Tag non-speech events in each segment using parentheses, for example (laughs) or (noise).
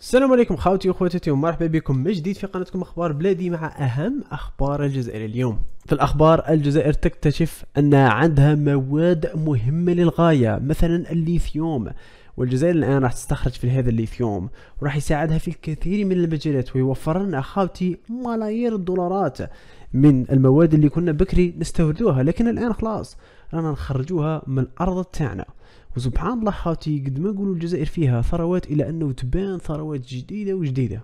السلام عليكم خاوتي وخواتاتي ومرحبا بكم من جديد في قناتكم اخبار بلادي مع اهم اخبار الجزائر اليوم في الاخبار الجزائر تكتشف ان عندها مواد مهمه للغايه مثلا الليثيوم والجزائر الآن راح تستخرج في هذا الليثيوم وراح يساعدها في الكثير من المجالات ويوفر لنا أخاوتي ملايير الدولارات من المواد اللي كنا بكري نستوردوها لكن الآن خلاص رانا نخرجوها من الأرض تاعنا وسبحان الله خاوتي قد ما نقولوا الجزائر فيها ثروات إلى أنه تبان ثروات جديدة وجديدة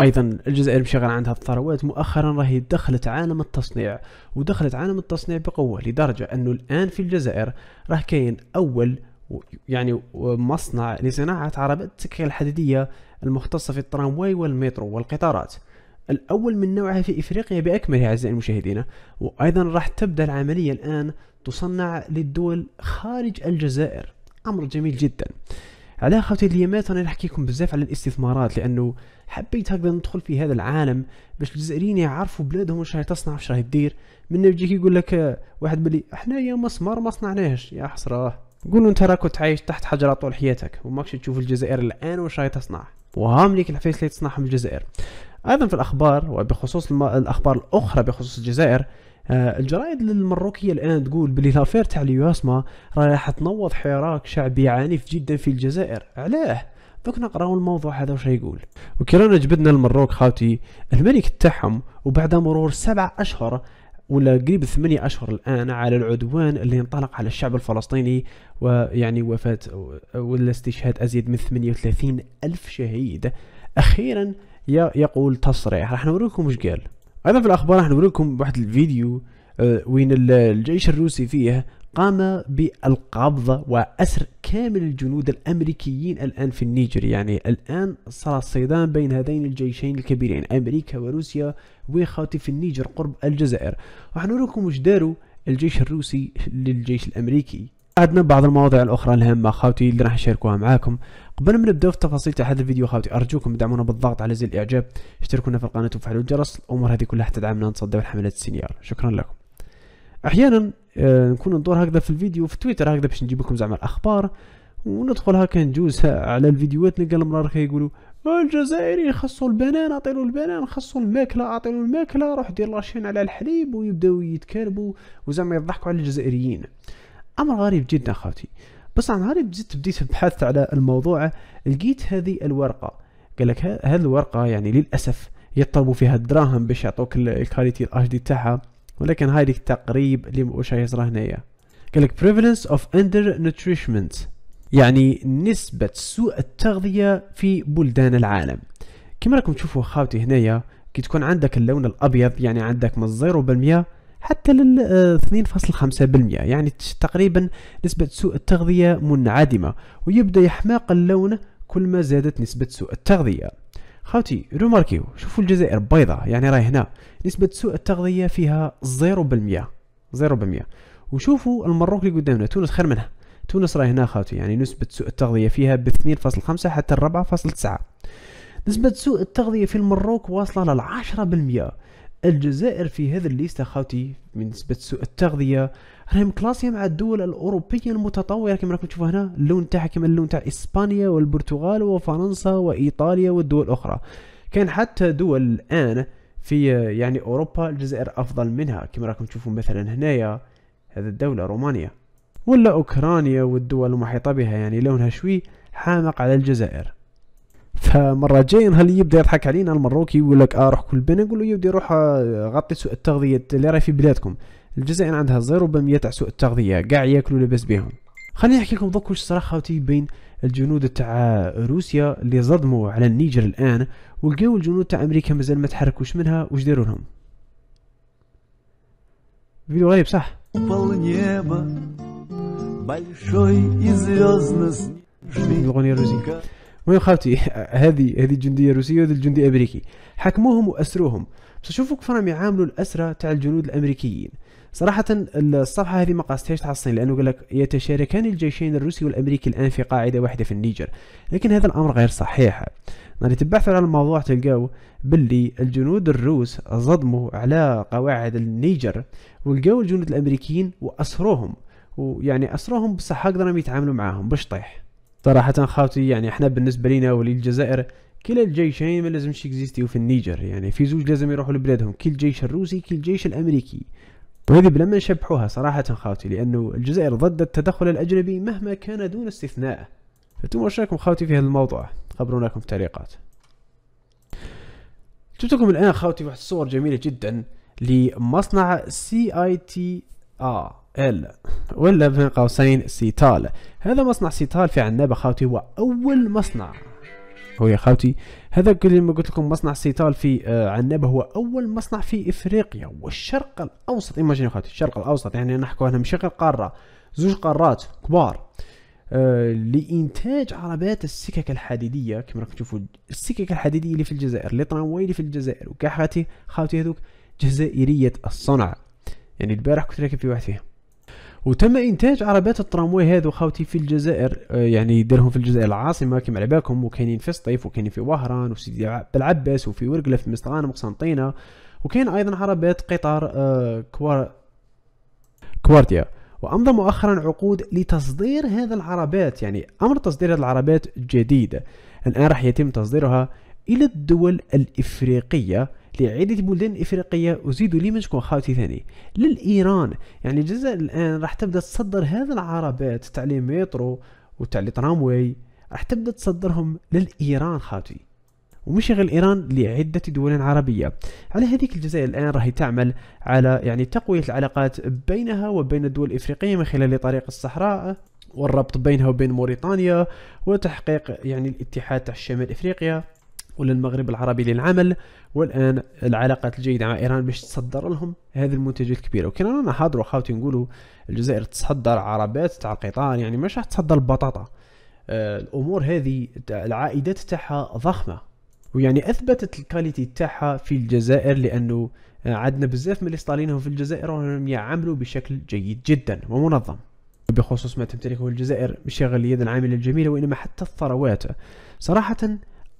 ايضا الجزائر مشغل عندها الثروات مؤخرا راهي دخلت عالم التصنيع ودخلت عالم التصنيع بقوه لدرجه انه الان في الجزائر راه كاين اول يعني مصنع لصناعة عربات التكعية الحديدية المختصة في الترامواي والمترو والقطارات الأول من نوعها في إفريقيا بأكملها أعزائي المشاهدين وأيضا راح تبدأ العملية الآن تصنع للدول خارج الجزائر أمر جميل جدا على خاطر اليمات انا نحكيكم بزاف على الاستثمارات لانه حبيت هكذا ندخل في هذا العالم باش الجزائريين يعرفوا بلادهم واش راهي تصنع واش راهي دير من يجيك يقول لك واحد بلي يا مسمار ما صنعناهش يا حسراه قولوا انت راك تعيش تحت حجره طول حياتك وماكش تشوف الجزائر الان واش راهي تصنع وهم ليك الحفايس اللي تصنعهم الجزائر ايضا في الاخبار وبخصوص الم... الاخبار الاخرى بخصوص الجزائر آه، الجرائد المروكيه الان تقول بلي لافير تاع اليواسما راح تنوض حراك شعبي عنيف جدا في الجزائر علاه دوك نقراو الموضوع هذا واش يقول وكي رانا جبدنا المروك خاوتي الملك تاعهم وبعد مرور سبع اشهر ولا قريب ثمانية أشهر الآن على العدوان اللي انطلق على الشعب الفلسطيني ويعني وفاة ولا استشهاد أزيد من 38 ألف شهيد أخيرا يقول تصريح راح نوريكم وش قال أيضا في الأخبار راح نوريكم واحد الفيديو آه، وين الجيش الروسي فيه قام بالقبض وأسر كامل الجنود الأمريكيين الآن في النيجر يعني الآن صار الصيدان بين هذين الجيشين الكبيرين أمريكا وروسيا وخاوتي في النيجر قرب الجزائر راح نوريكم واش داروا الجيش الروسي للجيش الأمريكي عندنا بعض المواضيع الاخرى الهامه خاوتي اللي راح نشاركوها معاكم قبل ما نبداو في التفاصيل تاع هذا الفيديو خاوتي ارجوكم دعمونا بالضغط على زر الاعجاب اشتركونا في القناه وفعلوا الجرس الامور هذه كلها حتى تدعمنا نصدر الحملات السينيار شكرا لكم احيانا آه، نكون ندور هكذا في الفيديو في تويتر هكذا باش نجيب لكم زعما الاخبار وندخل هكا نجوز على الفيديوهات نلقى المراه راك يقولوا الجزائري خصو البنان اعطيلو البنان خصو الماكله اعطيلو الماكله روح دير لاشين على الحليب ويبداو يتكالبوا وزعما يضحكوا على الجزائريين امر غريب جدا خاوتي بس عن غريب زدت بديت بحثت على الموضوع لقيت هذه الورقه قال لك هذه الورقه يعني للاسف يطلبوا فيها الدراهم باش يعطوك الكاليتي الاش دي تاعها ولكن ديك التقريب اللي واش يصرى هنايا قال لك prevalence of نوتريشمنت يعني نسبة سوء التغذية في بلدان العالم كما راكم تشوفوا خاوتي هنايا كي تكون عندك اللون الأبيض يعني عندك من 0% حتى لل 2.5% آه، يعني تقريبا نسبة سوء التغذية منعدمة ويبدأ يحماق اللون كل ما زادت نسبة سوء التغذية خاوتي روماركيو شوفوا الجزائر بيضاء يعني راهي هنا نسبة سوء التغذية فيها 0% 0% وشوفوا المروك اللي قدامنا تونس خير منها تونس راهي هنا خاوتي يعني نسبة سوء التغذية فيها ب 2.5 حتى 4.9 نسبة سوء التغذية في المروك واصلة للعشرة بالمئة الجزائر في هذا الليستة خاوتي من نسبه سوء التغذيه راهم كلاسيا مع الدول الاوروبيه المتطوره كما راكم تشوفوا هنا اللون تاعها كما اللون تاع اسبانيا والبرتغال وفرنسا وايطاليا والدول الاخرى كان حتى دول الان في يعني اوروبا الجزائر افضل منها كما راكم تشوفوا مثلا هنايا هذا الدوله رومانيا ولا اوكرانيا والدول المحيطه بها يعني لونها شوي حامق على الجزائر فمره جاي نهار اللي يبدا يضحك علينا المروكي يقول لك اه روح كل بنا نقول له يبدا روح آه، غطي سوء التغذيه اللي راهي في بلادكم الجزائر عندها 0% تاع سوء التغذيه كاع ياكلوا لاباس بهم خليني نحكي لكم دوك واش صرا بين الجنود تاع روسيا اللي صدموا على النيجر الان ولقاو الجنود تاع امريكا مازال ما تحركوش منها واش داروا لهم فيديو غريب صح الأغنية الروسية المهم خاوتي (laughs) هذه هذه الجنديه الروسيه وهذه الجندي الامريكي حكموهم واسروهم بس شوفوا كيف راهم يعاملوا الاسرى تاع الجنود الامريكيين صراحة الصفحة هذه ما قاستهاش تحصين الصين لأنه قال لك يتشاركان الجيشين الروسي والأمريكي الآن في قاعدة واحدة في النيجر لكن هذا الأمر غير صحيح يعني تبحثوا على الموضوع تلقاو باللي الجنود الروس صدموا على قواعد النيجر ولقاو الجنود الأمريكيين وأسروهم ويعني أسروهم بصح هكذا راهم يتعاملوا معاهم باش طيح صراحه خاوتي يعني احنا بالنسبه لنا وللجزائر كلا الجيشين ما لازمش يكزيستيو في النيجر يعني في زوج لازم يروحوا لبلادهم كي الجيش الروسي كي الجيش الامريكي وهذه بلا ما نشبحوها صراحة خاوتي لأنه الجزائر ضد التدخل الأجنبي مهما كان دون استثناء فانتم واش راكم خاوتي في هذا الموضوع خبروناكم في التعليقات جبتكم الآن خاوتي واحد الصور جميلة جدا لمصنع سي اي تي ار ال ولا بين قوسين سيتال هذا مصنع سيتال في عنابة خاوتي هو أول مصنع هو يا خاوتي هذا كل ما قلت لكم مصنع سيتال في آه، عنابة هو أول مصنع في إفريقيا والشرق الأوسط ايماجين خاوتي الشرق الأوسط يعني نحكوا هنا مش غير قارة زوج قارات كبار آه لانتاج عربات السكك الحديديه كما راكم تشوفوا السكك الحديديه اللي في الجزائر اللي ترامواي اللي في الجزائر وكاحاتي خاوتي هذوك جزائريه الصنع يعني البارح كنت راكب في واحد فيهم وتم انتاج عربات الترامواي هذو خاوتي في الجزائر آه، يعني يديرهم في الجزائر العاصمه كما على بالكم وكاينين في سطيف وكاينين في وهران وسيدي بلعباس وفي ورقله في مستغان وقسنطينه وكاين ايضا عربات قطار آه، كوار كوارتيا وامضى مؤخرا عقود لتصدير هذا العربات يعني امر تصدير هذه العربات جديد الان راح يتم تصديرها الى الدول الافريقيه لعدة بلدان إفريقية لي من شكون خاوتي ثاني للإيران يعني الجزائر الآن راح تبدأ تصدر هذا العربات تاع لي مترو وتاع لي ترامواي راح تبدأ تصدرهم للإيران خاوتي ومش غير ايران لعده دول عربيه على هذيك الجزائر الان راهي تعمل على يعني تقويه العلاقات بينها وبين الدول الافريقيه من خلال طريق الصحراء والربط بينها وبين موريتانيا وتحقيق يعني الاتحاد تاع شمال افريقيا وللمغرب العربي للعمل والان العلاقات الجيده مع ايران باش تصدر لهم هذه المنتجات الكبيره وكان رانا نحضروا خاوتي نقولوا الجزائر تصدر عربات تاع القطار يعني مش راح تصدر البطاطا آه، الامور هذه العائدات تاعها ضخمه ويعني اثبتت الكاليتي تاعها في الجزائر لانه آه، عندنا بزاف من اللي في الجزائر وهم يعملوا بشكل جيد جدا ومنظم بخصوص ما تمتلكه الجزائر مش غير اليد العامله الجميله وانما حتى الثروات صراحه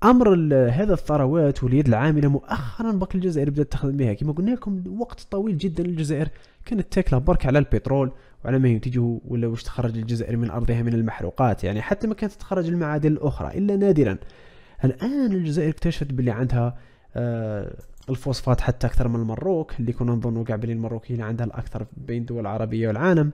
امر هذا الثروات واليد العامله مؤخرا برك الجزائر بدات تخدم بها كما قلنا لكم وقت طويل جدا الجزائر كانت تاكله برك على البترول وعلى ما ينتجه ولا واش تخرج الجزائر من ارضها من المحروقات يعني حتى ما كانت تخرج المعادن الاخرى الا نادرا الان الجزائر اكتشفت بلي عندها آه الفوسفات حتى اكثر من المروك اللي كنا نظنوا كاع بلي المروك هي عندها الاكثر بين الدول العربيه والعالم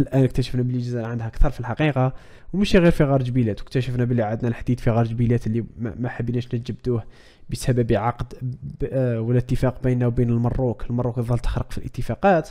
الان اكتشفنا بلي الجزائر عندها اكثر في الحقيقه وماشي غير في غار جبيلات واكتشفنا بلي عندنا الحديد في غار جبيلات اللي ما حبيناش نجبدوه بسبب عقد آه، ولا اتفاق بيننا وبين المروك المروك ظل تخرق في الاتفاقات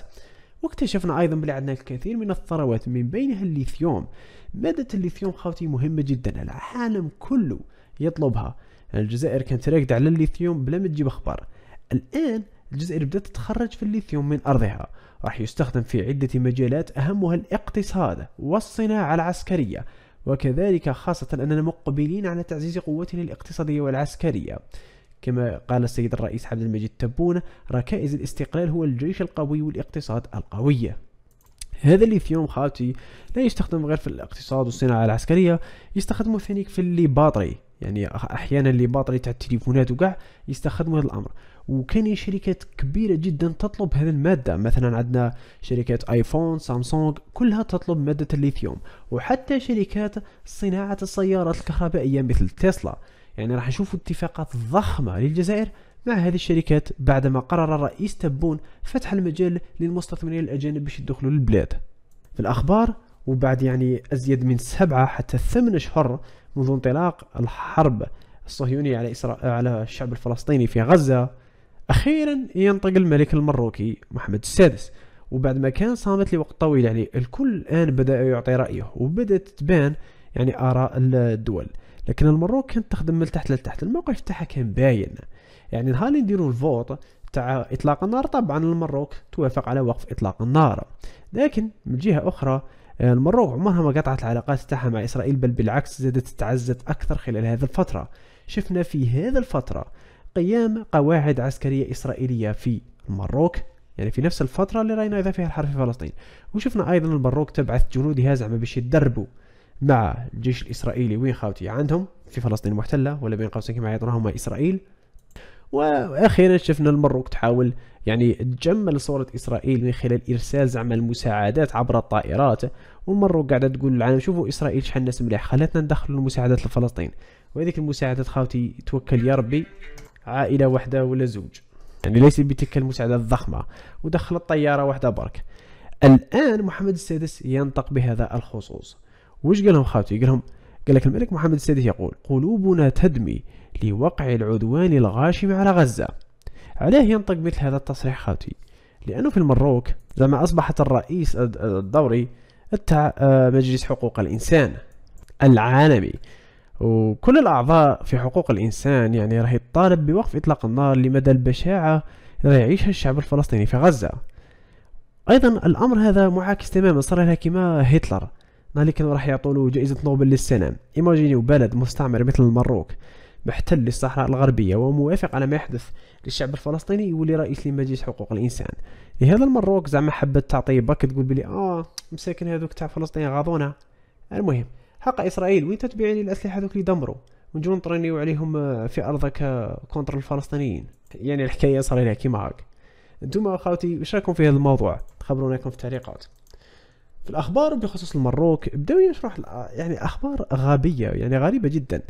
واكتشفنا ايضا بلي عندنا الكثير من الثروات من بينها الليثيوم مادة الليثيوم خاوتي مهمة جدا العالم كله يطلبها الجزائر كانت راكدة على الليثيوم بلا ما تجيب اخبار الان الجزائر بدأت تتخرج في الليثيوم من ارضها راح يستخدم في عدة مجالات أهمها الاقتصاد والصناعة العسكرية وكذلك خاصة أننا مقبلين على تعزيز قوتنا الاقتصادية والعسكرية كما قال السيد الرئيس عبد المجيد تبون ركائز الاستقلال هو الجيش القوي والاقتصاد القوية هذا الليثيوم خالتي لا يستخدم غير في الاقتصاد والصناعه العسكريه يستخدمه ثانيك في اللي باطري يعني احيانا اللي باطري تاع التليفونات وكاع يستخدموا هذا الامر وكان شركات كبيره جدا تطلب هذه الماده مثلا عندنا شركات ايفون سامسونج كلها تطلب ماده الليثيوم وحتى شركات صناعه السيارات الكهربائيه مثل تسلا يعني راح نشوف اتفاقات ضخمه للجزائر مع هذه الشركات بعدما قرر رئيس تبون فتح المجال للمستثمرين الأجانب باش يدخلوا للبلاد في الأخبار وبعد يعني أزيد من سبعة حتى ثمن أشهر منذ انطلاق الحرب الصهيونية على إسرائيل على الشعب الفلسطيني في غزة أخيرا ينطق الملك المروكي محمد السادس وبعد ما كان صامت لوقت طويل يعني الكل الآن بدأ يعطي رأيه وبدأت تبان يعني آراء الدول لكن المروك كانت تخدم من تحت لتحت الموقف تاعها كان باين يعني نهار اللي نديرو الفوت تاع اطلاق النار طبعا المروك توافق على وقف اطلاق النار لكن من جهه اخرى المروك عمرها ما قطعت العلاقات تاعها مع اسرائيل بل بالعكس زادت تعزت اكثر خلال هذه الفتره شفنا في هذه الفتره قيام قواعد عسكريه اسرائيليه في المروك يعني في نفس الفتره اللي راينا اذا فيها الحرب في فلسطين وشفنا ايضا المروك تبعث جنودها زعما باش يدربوا مع الجيش الإسرائيلي وين خاوتي عندهم في فلسطين المحتلة ولا بين قوسين كما يعتبرهم إسرائيل واخيرا شفنا المروك تحاول يعني تجمل صوره اسرائيل من خلال ارسال زعما المساعدات عبر الطائرات والمروك قاعده تقول للعالم شوفوا اسرائيل شحال ناس مليح خلاتنا ندخلوا المساعدات لفلسطين وهذيك المساعدات خاوتي توكل يا ربي عائله واحده ولا زوج يعني ليس بتلك المساعدات الضخمه ودخلت طياره واحده برك الان محمد السادس ينطق بهذا الخصوص وش قال لهم خاوتي قال قال لك الملك محمد السادس يقول قلوبنا تدمي لوقع العدوان الغاشم على غزة عليه ينطق مثل هذا التصريح خاوتي لأنه في المروك لما أصبحت الرئيس الدوري تاع آه، مجلس حقوق الإنسان العالمي وكل الأعضاء في حقوق الإنسان يعني راح يطالب بوقف إطلاق النار لمدى البشاعة اللي يعيشها الشعب الفلسطيني في غزة أيضا الأمر هذا معاكس تماما صار لها كما هتلر نهار اللي كانوا راح يعطولو جائزة نوبل للسنة ايماجينيو بلد مستعمر مثل المروك محتل للصحراء الغربية وموافق على ما يحدث للشعب الفلسطيني يولي رئيس لمجلس حقوق الإنسان لهذا المروك زعما حبت تعطيه باك تقول بلي اه مساكن هذوك تاع فلسطين غاضونا المهم حق إسرائيل وين تبيع لي الأسلحة هذوك اللي دمروا ونجيو نطرينيو عليهم آه، في أرضك آه، كونتر الفلسطينيين يعني الحكاية لها كيما هاك انتوما اخوتي واش راكم في هذا الموضوع خبرونا في التعليقات في الاخبار بخصوص المروك بداو يشرح يعني اخبار غبيه يعني غريبه جدا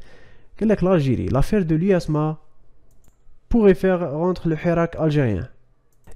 قال لك لاجيري لافير دو لياسما بوغي فيغ رونتر لو حراك الجيريان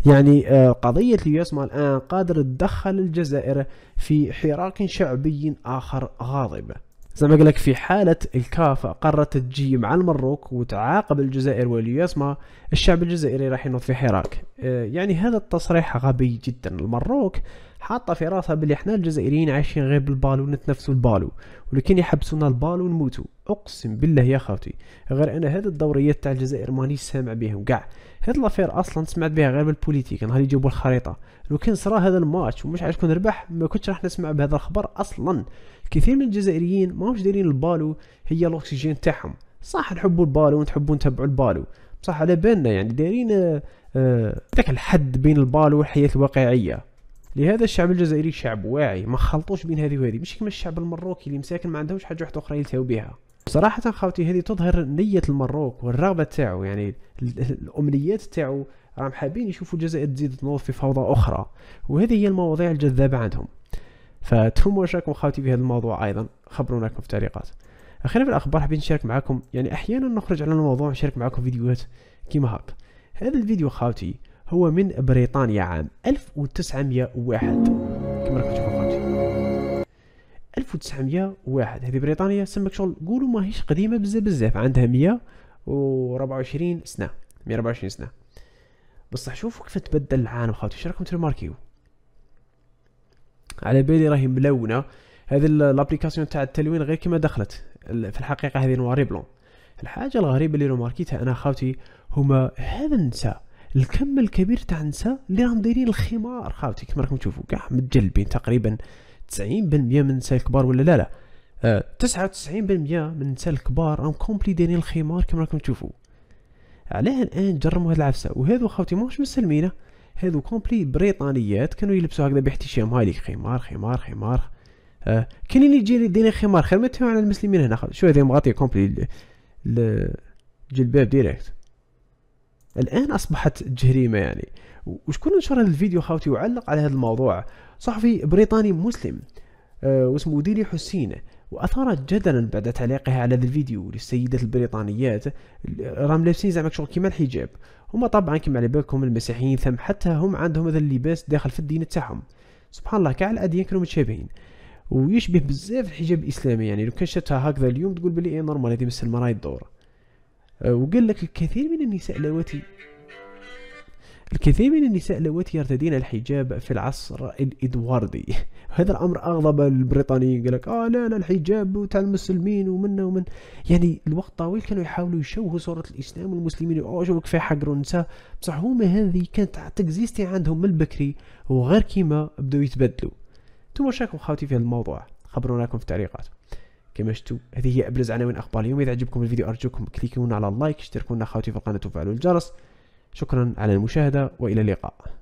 يعني آه، قضية الياسما الآن قادر تدخل الجزائر في حراك شعبي آخر غاضب زي ما قالك في حالة الكافة قررت تجي مع المروك وتعاقب الجزائر والياسما الشعب الجزائري راح ينوض في حراك آه، يعني هذا التصريح غبي جدا المروك حاطه في راسها بلي حنا الجزائريين عايشين غير بالبالو نتنفسوا البالو ولكن يحبسونا البالو نموتوا اقسم بالله يا خاوتي غير انا هاد الدوريات تاع الجزائر مانيش سامع بهم كاع هاد لافير اصلا سمعت بها غير بالبوليتيك نهار يجيبوا الخريطه لو كان صرا هذا الماتش ومش عارف شكون ربح ما كنتش راح نسمع بهذا الخبر اصلا كثير من الجزائريين ماهمش دايرين البالو هي الاكسجين تاعهم صح نحبوا البالو ونتحبوا نتبعوا البالو بصح على بالنا يعني دايرين آه، آه، ذاك آه الحد بين البالو والحياه الواقعيه لهذا الشعب الجزائري شعب واعي ما خلطوش بين هذه وهذه مش كما الشعب المروكي اللي مساكن ما عندهمش حاجه واحده اخرى يلتهوا بها صراحة خاوتي هذه تظهر نية المروك والرغبة تاعو يعني الأمنيات تاعو راهم حابين يشوفوا الجزائر تزيد تنوض في فوضى أخرى وهذه هي المواضيع الجذابة عندهم فتهم واش راكم خاوتي في هذا الموضوع أيضا خبرونا في التعليقات أخيرا في الأخبار حابين نشارك معكم يعني أحيانا نخرج على الموضوع ونشارك معكم فيديوهات كيما هاك هذا الفيديو خاوتي هو من بريطانيا عام 1901 كما راكم تشوفوا فاتي 1901 هذه بريطانيا سمك شغل قولوا ماهيش قديمه بزاف بزاف عندها 124 سنه 124 سنه بصح شوفوا كيف تبدل العالم خاوتي واش راكم تريماركيو على بالي راهي ملونه هذه لابليكاسيون تاع التلوين غير كما دخلت في الحقيقه هذه نواري بلون الحاجه الغريبه اللي روماركيتها انا خاوتي هما هذا النساء الكم الكبير تاع النساء اللي راهم دايرين الخمار خاوتي كما راكم تشوفوا كاع متجلبين تقريبا 90% من النساء الكبار ولا لا لا آه 99% من النساء الكبار راهم كومبلي دايرين الخمار كما راكم تشوفوا علاه الان جرموا هاد العفسه وهذو خاوتي ماهوش مسلمينه هذو كومبلي بريطانيات كانوا يلبسوا هكذا باحتشام هاي خمار خمار خمار آه كاين اللي يجي يدير خمار خير ما تفهم على المسلمين هنا شو هذه مغطيه كومبلي الجلباب ديريكت الان اصبحت جريمه يعني وشكون نشر هذا الفيديو خاوتي وعلق على هذا الموضوع صحفي بريطاني مسلم أه واسمه ديري حسين واثارت جدلا بعد تعليقها على هذا الفيديو للسيدات البريطانيات راهم لابسين زعما شغل كيما الحجاب هما طبعا كيما على بالكم المسيحيين ثم حتى هم عندهم هذا اللباس داخل في الدين تاعهم سبحان الله كاع الاديان كانوا متشابهين ويشبه بزاف الحجاب الاسلامي يعني لو كان شتها هكذا اليوم تقول بلي ايه نورمال هذه مسلمه المراه الدور آه، وقال لك الكثير من النساء لواتي الكثير من النساء لواتي يرتدين الحجاب في العصر الإدواردي هذا الأمر أغضب البريطانيين قال لك آه لا لا الحجاب تاع المسلمين ومن ومن يعني الوقت طويل كانوا يحاولوا يشوهوا صورة الإسلام والمسلمين أو شوفوا كيف حقر النساء بصح هما هذه كانت تكزيستي عندهم من البكري وغير كيما بداو يتبدلوا انتم شاكم خاوتي في هذا الموضوع خبرونا لكم في التعليقات كما شفتوا هذه هي ابرز عناوين اخبار اليوم اذا عجبكم الفيديو ارجوكم كليكونا على اللايك اشتركونا اخوتي في القناه وفعلوا الجرس شكرا على المشاهده والى اللقاء